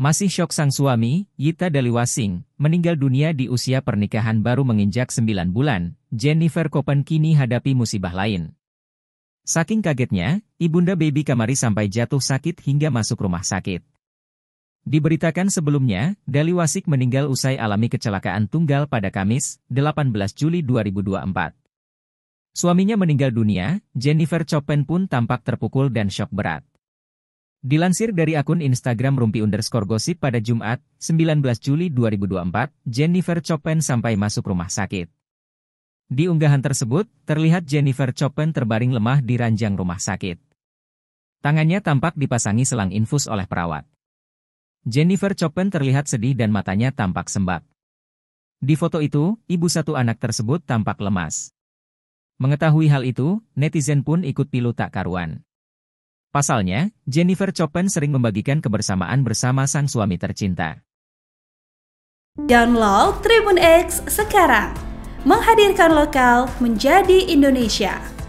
Masih shock sang suami, Yita Deliwasing, meninggal dunia di usia pernikahan baru menginjak 9 bulan, Jennifer Kopen kini hadapi musibah lain. Saking kagetnya, Ibunda Baby Kamari sampai jatuh sakit hingga masuk rumah sakit. Diberitakan sebelumnya, Dali Wasik meninggal usai alami kecelakaan tunggal pada Kamis, 18 Juli 2024. Suaminya meninggal dunia, Jennifer Chopin pun tampak terpukul dan shock berat. Dilansir dari akun Instagram Rumpi underscore gosip pada Jumat, 19 Juli 2024, Jennifer Chopin sampai masuk rumah sakit. Di unggahan tersebut, terlihat Jennifer Chopin terbaring lemah di ranjang rumah sakit. Tangannya tampak dipasangi selang infus oleh perawat. Jennifer Chopin terlihat sedih dan matanya tampak sembab. Di foto itu, ibu satu anak tersebut tampak lemas. Mengetahui hal itu, netizen pun ikut pilu tak karuan. Pasalnya, Jennifer Chopin sering membagikan kebersamaan bersama sang suami tercinta. Download Tribun X sekarang, menghadirkan lokal menjadi Indonesia.